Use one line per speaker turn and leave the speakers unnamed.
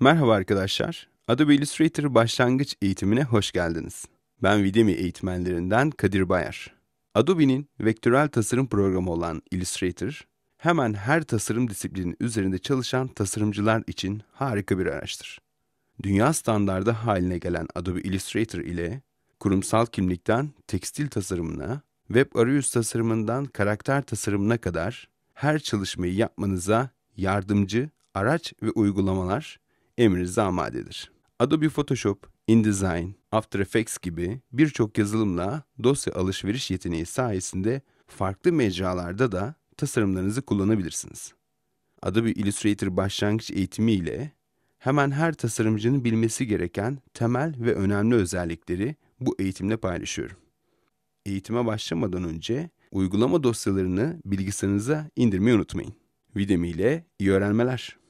Merhaba arkadaşlar. Adobe Illustrator başlangıç eğitimine hoş geldiniz. Ben Udemy eğitmenlerinden Kadir Bayar. Adobe'nin vektörel tasarım programı olan Illustrator, hemen her tasarım disiplini üzerinde çalışan tasarımcılar için harika bir araçtır. Dünya standardı haline gelen Adobe Illustrator ile kurumsal kimlikten tekstil tasarımına, web arayüz tasarımından karakter tasarımına kadar her çalışmayı yapmanıza yardımcı araç ve uygulamalar emrinizde amadedir. Adobe Photoshop, InDesign, After Effects gibi birçok yazılımla dosya alışveriş yeteneği sayesinde farklı mecralarda da tasarımlarınızı kullanabilirsiniz. Adobe Illustrator başlangıç eğitimi ile hemen her tasarımcının bilmesi gereken temel ve önemli özellikleri bu eğitimle paylaşıyorum. Eğitime başlamadan önce uygulama dosyalarını bilgisayarınıza indirmeyi unutmayın. Udemy ile iyi öğrenmeler.